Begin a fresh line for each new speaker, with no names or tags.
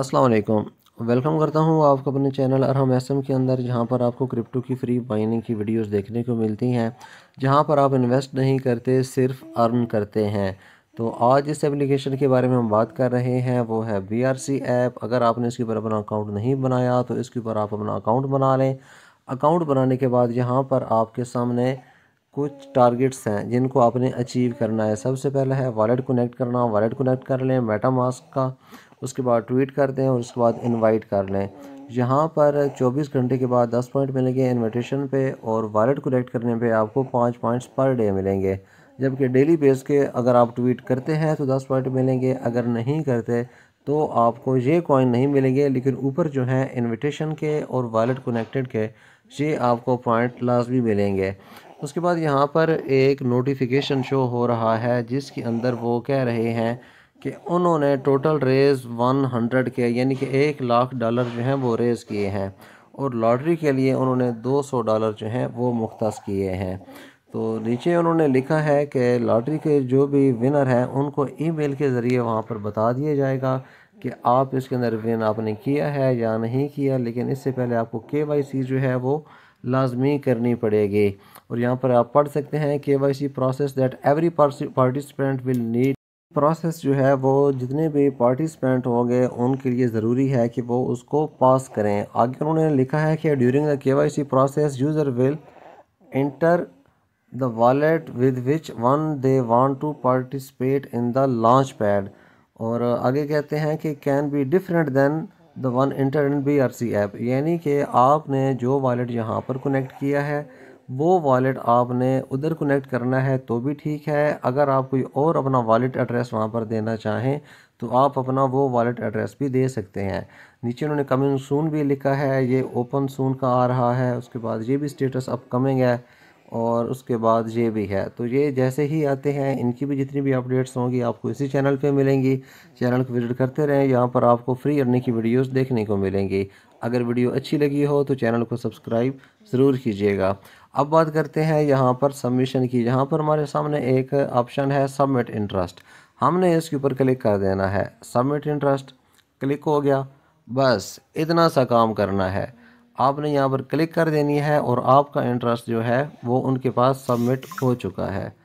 अस्सलाम वालेकुम वेलकम करता हूँ आपको अपने चैनल अरहम एसम के अंदर जहाँ पर आपको क्रिप्टो की फ्री माइनिंग की वीडियोस देखने को मिलती हैं जहाँ पर आप इन्वेस्ट नहीं करते सिर्फ अर्न करते हैं तो आज इस एप्लीकेशन के बारे में हम बात कर रहे हैं वो है बी आर सी ऐप अगर आपने इसके ऊपर अपना अकाउंट नहीं बनाया तो इसके ऊपर आप अपना अकाउंट बना लें अकाउंट बनाने के बाद यहाँ पर आपके सामने कुछ टारगेट्स हैं जिनको आपने अचीव करना है सबसे पहला है वॉलेट कनेक्ट करना वॉलेट कनेक्ट कर लें मेटामास्क का उसके बाद ट्वीट कर दें और उसके बाद इनवाइट कर लें यहाँ पर 24 घंटे के बाद 10 पॉइंट मिलेंगे इन्विटेशन पे और वॉलेट कलेक्ट करने पे आपको पाँच पॉइंट्स पर डे मिलेंगे जबकि डेली बेस के अगर आप ट्वीट करते हैं तो 10 पॉइंट मिलेंगे अगर नहीं करते तो आपको ये कॉइन नहीं मिलेंगे लेकिन ऊपर जो है इनविटेशन के और वॉलेट कनेक्टेड के ये आपको पॉइंट लाजमी मिलेंगे उसके बाद यहाँ पर एक नोटिफिकेशन शो हो रहा है जिसके अंदर वो कह रहे हैं कि उन्होंने टोटल रेज़ वन हंड्रेड के यानी कि एक लाख डॉलर जो हैं वो रेज़ किए हैं और लॉटरी के लिए उन्होंने दो सौ डॉलर जो हैं वो मुख्त किए हैं तो नीचे उन्होंने लिखा है कि लॉटरी के जो भी विनर हैं उनको ईमेल के ज़रिए वहाँ पर बता दिया जाएगा कि आप इसके अंदर विन आपने किया है या नहीं किया लेकिन इससे पहले आपको के वाई सी जो है वो लाजमी करनी पड़ेगी और यहाँ पर आप पढ़ सकते हैं K Y C process that every participant will need process जो है वो जितने भी पार्टिसिपेंट होंगे उनके लिए ज़रूरी है कि वो उसको पास करें आगे उन्होंने लिखा है कि during the K Y C process user will enter the wallet with which one they want to participate in the launchpad और आगे कहते हैं कि can be different than the one enter in B R C app यानी कि आपने जो wallet यहाँ पर कनेक्ट किया है वो वॉलेट आपने उधर कनेक्ट करना है तो भी ठीक है अगर आप कोई और अपना वॉलेट एड्रेस वहाँ पर देना चाहें तो आप अपना वो वॉलेट एड्रेस भी दे सकते हैं नीचे उन्होंने कमिंग सून भी लिखा है ये ओपन सून का आ रहा है उसके बाद ये भी स्टेटस अपकमिंग है और उसके बाद ये भी है तो ये जैसे ही आते हैं इनकी भी जितनी भी अपडेट्स होंगी आपको इसी चैनल पे मिलेंगी चैनल को विजिट करते रहें यहाँ पर आपको फ्री अर्निंग की वीडियोस देखने को मिलेंगी अगर वीडियो अच्छी लगी हो तो चैनल को सब्सक्राइब ज़रूर कीजिएगा अब बात करते हैं यहाँ पर सबमिशन की यहाँ पर हमारे सामने एक ऑप्शन है सबमिट इंटरेस्ट हमने इसके ऊपर क्लिक कर देना है सबमिट इंटरेस्ट क्लिक हो गया बस इतना सा काम करना है आपने यहाँ पर क्लिक कर देनी है और आपका इंटरेस्ट जो है वो उनके पास सबमिट हो चुका है